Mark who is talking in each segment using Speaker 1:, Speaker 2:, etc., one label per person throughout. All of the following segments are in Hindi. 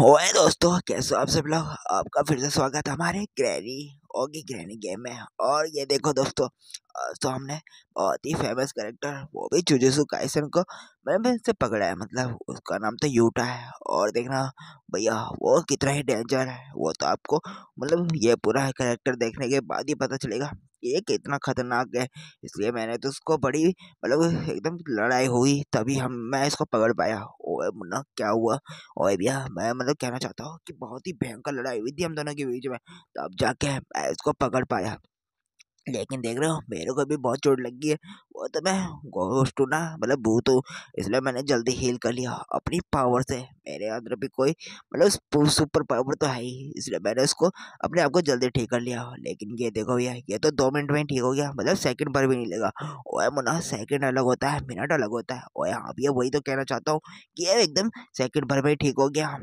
Speaker 1: ओए दोस्तों कैसे आप सब लोग आपका फिर से स्वागत है हमारे ग्रैनी ओगी ग्रैनी गेम में और ये देखो दोस्तों तो हमने बहुत ही फेमस करेक्टर वो भी चुजेसु काइसन को मैंने से पकड़ा है मतलब उसका नाम तो यूटा है और देखना भैया वो कितना ही डेंजर है वो तो आपको मतलब ये पूरा करेक्टर देखने के बाद ही पता चलेगा ये कितना खतरनाक है इसलिए मैंने तो उसको बड़ी मतलब एकदम लड़ाई हुई तभी हम मैं इसको पकड़ पाया ओए मुन्ना क्या हुआ ओए भैया मैं मतलब कहना चाहता हूँ कि बहुत ही भयंकर लड़ाई हुई थी हम दोनों के बीच में तब जाके मैं इसको पकड़ पाया लेकिन देख रहे हो मेरे को भी बहुत चोट लगी है वो तो मैं गोस्ट हूँ ना मतलब भूत हूँ इसलिए मैंने जल्दी हील कर लिया अपनी पावर से मेरे अंदर भी कोई मतलब सुपर पावर तो है ही इसलिए मैंने उसको अपने आप को जल्दी ठीक कर लिया लेकिन ये देखो भैया ये तो दो मिनट में ठीक हो गया मतलब सेकंड पर भी नहीं लगा ओए मुना सेकंड अलग होता है मिनट अलग होता है ओए हाँ भैया वही तो कहना चाहता हूँ कि एकदम सेकंड भर में ठीक हो गया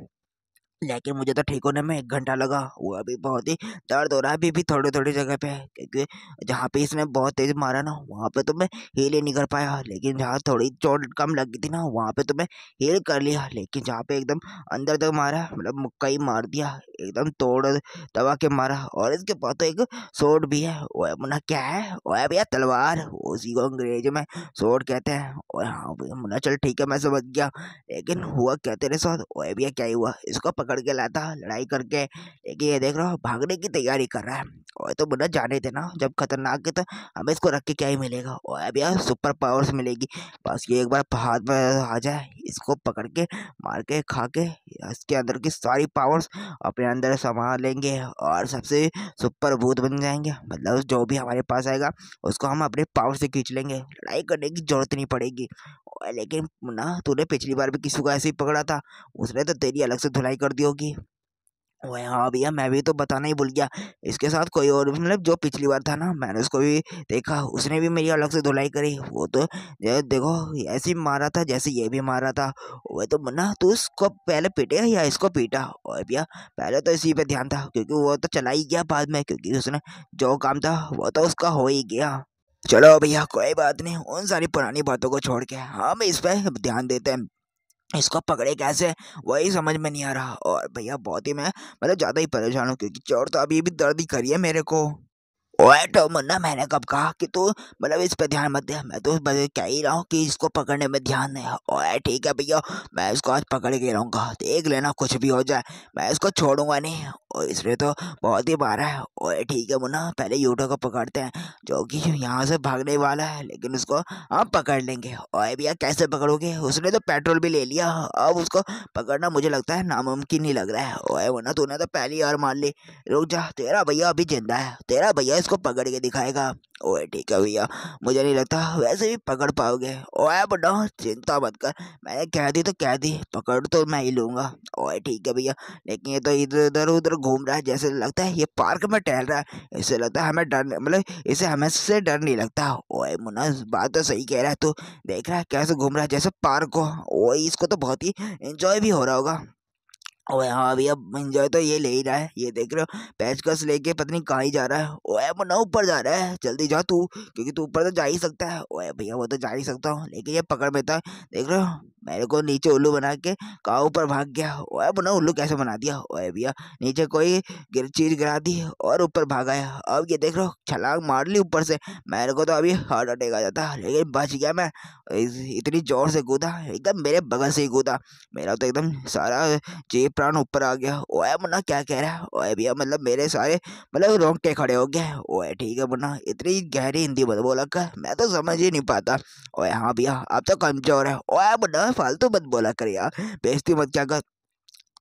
Speaker 1: लेकिन मुझे तो ठीक होने में एक घंटा लगा वो अभी बहुत ही दर्द हो रहा है अभी भी थोड़ी थोड़ी जगह पे क्योंकि जहाँ पे इसने बहुत तेज़ मारा ना वहाँ पे तो मैं हील ही नहीं कर पाया लेकिन जहाँ थोड़ी चोट कम लगी थी ना वहाँ पे तो मैं हील कर लिया लेकिन जहाँ पे एकदम अंदर तक मारा मतलब मुक्का ही मार दिया एकदम तोड़ दबा के मारा और इसके पास तो एक सोट भी है वो मुन्ना क्या है है भैया तलवार उसी को अंग्रेज में सोट कहते हैं और हाँ भैया मुन्ना चल ठीक है मैं समझ गया लेकिन हुआ क्या तेरे साथ वो भैया क्या हुआ इसको पकड़ के लाता लड़ाई करके लेकिन ये देख रहा हो भागने की तैयारी कर रहा है और तो बोला जाने देना जब खतरनाक है तो हमें इसको रख के क्या ही मिलेगा और अब यार सुपर पावर्स मिलेगी बस ये एक बार हाथ में आ जाए इसको पकड़ के मार के खा के इसके अंदर की सारी पावर्स अपने अंदर संभाल लेंगे और सबसे सुपर भूत बन जाएंगे मतलब जो भी हमारे पास आएगा उसको हम अपने पावर से खींच लेंगे लड़ाई करने की जरूरत नहीं पड़ेगी लेकिन ना तूने पिछली बार भी किसी को ऐसे ही पकड़ा था उसने तो तेरी अलग से धुलाई कर दी होगी वह हाँ भैया मैं भी तो बताना ही भूल गया इसके साथ कोई और मतलब जो पिछली बार था ना मैंने उसको भी देखा उसने भी मेरी अलग से धुलाई करी वो तो देखो ऐसे ही मारा था जैसे ये भी मारा था वह तो मुन्ना तू इसको पहले पीटे या इसको पीटा और भैया पहले तो इसी पे ध्यान था क्योंकि वो तो चला ही गया बाद में क्योंकि उसने जो काम था वो तो उसका हो ही गया चलो भैया कोई बात नहीं उन सारी पुरानी बातों को छोड़ के हम इस पर ध्यान देते हैं इसको पकड़े कैसे वही समझ में नहीं आ रहा और भैया बहुत ही मैं मतलब ज़्यादा ही परेशान हूँ क्योंकि चोर तो अभी भी दर्द ही करी है मेरे को ओए तो मुन्ना मैंने कब कहा कि तू मतलब इस पर ध्यान मत दे मैं तो कह ही रहा हूँ कि इसको पकड़ने में ध्यान दे ओए ठीक है भैया मैं इसको आज पकड़ के रहूँगा देख लेना कुछ भी हो जाए मैं इसको छोड़ूंगा नहीं और इसमें तो बहुत ही मारा है और ठीक है मुन्ना पहले यूटो को पकड़ते हैं जो कि यहाँ से भागने वाला है लेकिन उसको हम पकड़ लेंगे ओए भैया कैसे पकड़ोगे उसने तो पेट्रोल भी ले लिया अब उसको पकड़ना मुझे लगता है नामुमकिन ही लग रहा है ओए मुन्ना तूने तो पहली और मार ली रुक जा तेरा भैया अभी जिंदा है तेरा भैया इसको पकड़ के दिखाएगा ओए ठीक है भैया मुझे नहीं लगता वैसे भी पकड़ पाओगे ओए बड्डा चिंता मत कर मैंने कह दी तो कह दी पकड़ तो मैं ही लूँगा ओए ठीक है भैया लेकिन ये तो इधर उधर उधर घूम रहा है जैसे लगता है ये पार्क में टहल रहा है इससे लगता है हमें डर मतलब इसे हमें से डर नहीं लगता ओए मुन्ना बात तो सही कह रहा है तू देख रहा है कैसे घूम रहा है जैसे पार्क हो ओए इसको तो बहुत ही इंजॉय भी हो रहा होगा ओए हाँ भैया एंजॉय तो ये ले ही रहा है ये देख रहे हो पेचकस लेके पता नहीं कहाँ ही जा रहा है ओए मुन्ना ऊपर जा रहा है जल्दी जा तू क्योंकि तू ऊपर तो जा ही सकता है ओए भैया वो तो जा ही सकता हूँ लेकिन ये पकड़ में था देख रहे हो मेरे को नीचे उल्लू बना के कहा ऊपर भाग गया ओए मुन्ना उल्लू कैसे बना दिया ओए भैया नीचे कोई गिर चीज गिरा दी और ऊपर भागा अब ये देख रहे हो छलांग मार ली ऊपर से मेरे को तो अभी हार्ट अटैक आ जाता लेकिन बच गया मैं इतनी जोर से कूदा एकदम मेरे बगल से ही कूदा मेरा तो एकदम सारा चीप प्राण ऊपर आ गया ओए मुन्ना क्या कह रहा है ओए भैया मतलब मेरे सारे मतलब रोंगटे खड़े हो गए ओए ठीक है मुन्ना इतनी गहरी हिंदी मत बोला कर मैं तो समझ ही नहीं पाता ओए हाँ भैया आप तो कमज़ोर है ओए मुन्ना फालतू मत बोला कर यार बेजती मत क्या कर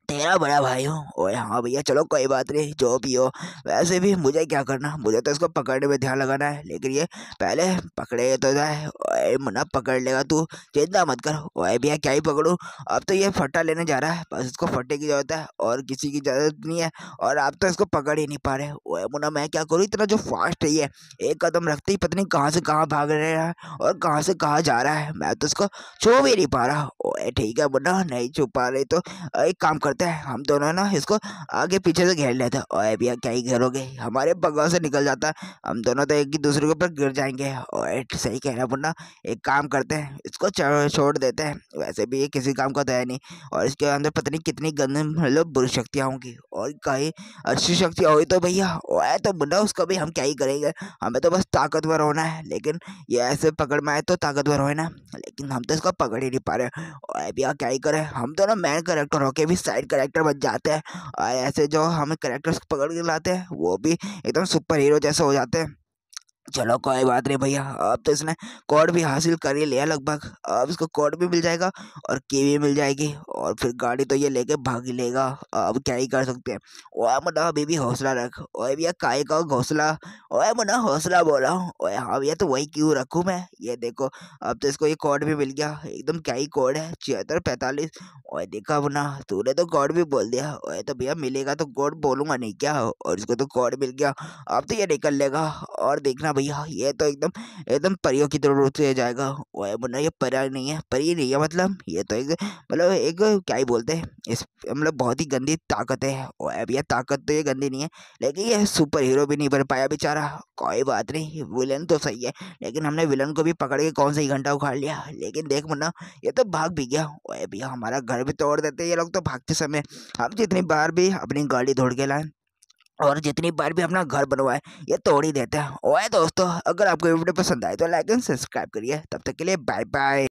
Speaker 1: तेरा बड़ा भाई हूँ ओए हाँ भैया चलो कोई बात नहीं जो भी हो वैसे भी मुझे क्या करना मुझे तो इसको पकड़ने में ध्यान लगाना है लेकिन ये पहले पकड़े तो जाए ओए मुन्ना पकड़ लेगा तू चिंता मत कर ओए भैया क्या ही पकड़ूँ अब तो ये फटा लेने जा रहा है बस इसको फटे की ज़रूरत है और किसी की ज़रूरत नहीं है और आप तो इसको पकड़ ही नहीं पा रहे ओए मुन्ना मैं क्या करूँ इतना जो फास्ट है ये एक कदम रखते ही पता नहीं कहाँ से कहाँ भाग रहे हैं और कहाँ से कहाँ जा रहा है मैं तो इसको छू भी नहीं पा रहा ओए ठीक है मुन्ना नहीं छू पा रही तो एक काम करते करते हैं हम दोनों ना इसको आगे पीछे से घेर लेते हैं और भैया क्या ही घेरोगे हमारे बगल से निकल जाता है हम दोनों तो एक ही दूसरे के ऊपर गिर जाएंगे ओए सही कह रहा मुन्ना एक काम करते हैं इसको छोड़ देते हैं वैसे भी ये किसी काम का तो है नहीं और इसके अंदर पता नहीं कितनी गंदी मतलब बुरी शक्तियाँ होंगी और कहीं अच्छी शक्तियाँ हुई तो भैया ओए तो मुन्ना उसका भी हम क्या ही करेंगे हमें तो बस ताकतवर होना है लेकिन ये ऐसे पकड़ में आए तो ताकतवर होना लेकिन हम तो इसको पकड़ ही नहीं पा रहे और भैया क्या ही करें हम दोनों मैन करेक्टर होके भी साइड करेक्टर बन जाते हैं और ऐसे जो हमें करेक्टर्स पकड़ के लाते हैं वो भी एकदम सुपर हीरो जैसे हो जाते हैं चलो कोई बात नहीं भैया अब तो इसने कोड भी हासिल कर ही लिया लगभग अब इसको कोड भी मिल जाएगा और की भी मिल जाएगी और फिर गाड़ी तो ये लेके भाग ही लेगा अब क्या ही कर सकते हैं ओए मुन्ना अभी भी हौसला रख ओए भैया काय का घोसला ओए मुन्ना हौसला बोला ओए हाँ भैया तो वही क्यों रखूँ मैं ये देखो अब तो इसको ये कोड भी मिल गया एकदम क्या ही कोड है छिहत्तर पैंतालीस ओए देखा मुन्ना तूने तो कोड भी बोल दिया ओए तो भैया मिलेगा तो कोड बोलूँगा नहीं क्या और इसको तो कोड मिल गया अब तो ये निकल लेगा और देखना भैया ये तो एकदम एकदम परियों की तरह से जाएगा वह मुन्ना ये परा नहीं है परी नहीं है मतलब ये तो एक मतलब एक क्या ही बोलते हैं इस मतलब बहुत ही गंदी ताकत है वह भैया ताकत तो ये गंदी नहीं है लेकिन ये सुपर हीरो भी नहीं बन पाया बेचारा कोई बात नहीं विलन तो सही है लेकिन हमने विलन को भी पकड़ के कौन सा ही घंटा उखाड़ लिया लेकिन देख मुन्ना ये तो भाग भी गया वह भैया हमारा घर भी तोड़ देते ये लोग तो भागते समय हम जितनी बार भी अपनी गाड़ी धोड़ के लाएँ और जितनी बार भी अपना घर बनवाए ये तोड़ ही देते हैं ओए दोस्तों अगर आपको वीडियो पसंद आए तो लाइक एंड सब्सक्राइब करिए तब तक के लिए बाय बाय